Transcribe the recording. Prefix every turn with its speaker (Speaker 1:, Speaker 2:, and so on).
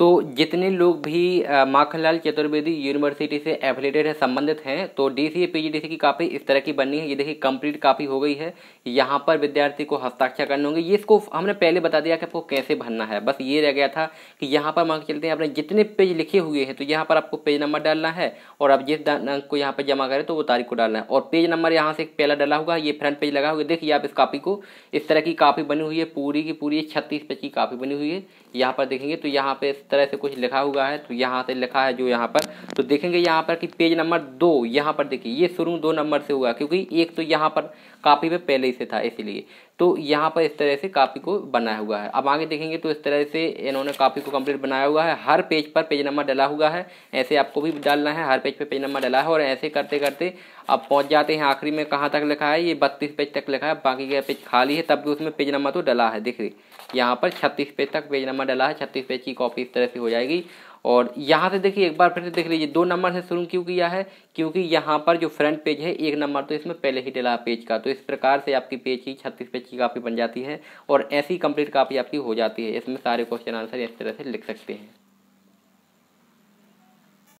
Speaker 1: तो जितने लोग भी माखनलाल चतुर्वेदी यूनिवर्सिटी से एफिलेटेड है संबंधित हैं तो डी सी पी की कापी इस तरह की बननी है ये देखिए कंप्लीट कापी हो गई है यहाँ पर विद्यार्थी को हस्ताक्षर करने होंगे ये इसको हमने पहले बता दिया कि आपको कैसे भरना है बस ये रह गया था कि यहाँ पर मांग चलते हैं आपने जितने पेज लिखे हुए हैं तो यहाँ पर आपको पेज नंबर डालना है और आप जिस अंक को यहाँ पर जमा करें तो वो तारीख को डालना है और पेज नंबर यहाँ से पहला डाला होगा ये फ्रंट पेज लगा है देखिए आप इस कापी को इस तरह की कापी बनी हुई है पूरी की पूरी छत्तीस पेज की कापी बनी हुई है यहाँ पर देखेंगे तो यहाँ पे तरह से कुछ लिखा हुआ है तो यहाँ से लिखा है जो यहाँ पर तो देखेंगे यहाँ पर कि पेज नंबर दो यहाँ पर देखिए ये शुरू दो नंबर से हुआ क्योंकि एक तो यहाँ पर कापी में पहले ही से था इसीलिए तो यहाँ पर इस तरह से कापी को बनाया हुआ है अब आगे देखेंगे तो इस तरह से इन्होंने कापी को कंप्लीट बनाया हुआ है हर पेज पर पेज नंबर डला हुआ है ऐसे आपको भी डालना है हर पेज पर पेज नंबर डला है और ऐसे करते करते अब पहुँच जाते हैं आखिरी में कहाँ तक लिखा है ये बत्तीस पेज तक लिखा है बाकी का पेज खाली है तब भी उसमें पेज नंबर तो डला है देख रही यहाँ पर छत्तीस पेज तक पेज नंबर डला है छत्तीस पेज की कॉपी इस तरह से हो जाएगी और यहाँ से देखिए एक बार फिर से देख लीजिए दो नंबर से शुरू क्यों किया है क्योंकि यहाँ पर जो फ्रंट पेज है एक नंबर तो इसमें पहले ही डला पेज का तो इस प्रकार से आपकी पेज की छत्तीस पेज की कापी बन जाती है और ऐसी कंप्लीट कापी आपकी हो जाती है इसमें सारे क्वेश्चन आंसर इस तरह से लिख सकते हैं